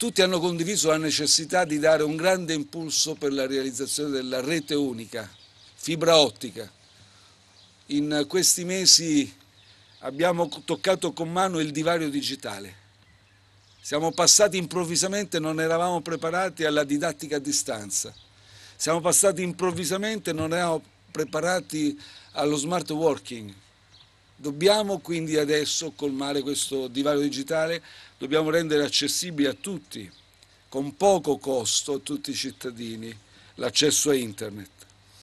Tutti hanno condiviso la necessità di dare un grande impulso per la realizzazione della rete unica, fibra ottica. In questi mesi abbiamo toccato con mano il divario digitale. Siamo passati improvvisamente, non eravamo preparati alla didattica a distanza. Siamo passati improvvisamente, non eravamo preparati allo smart working. Dobbiamo quindi adesso colmare questo divario digitale, dobbiamo rendere accessibile a tutti, con poco costo, a tutti i cittadini, l'accesso a Internet.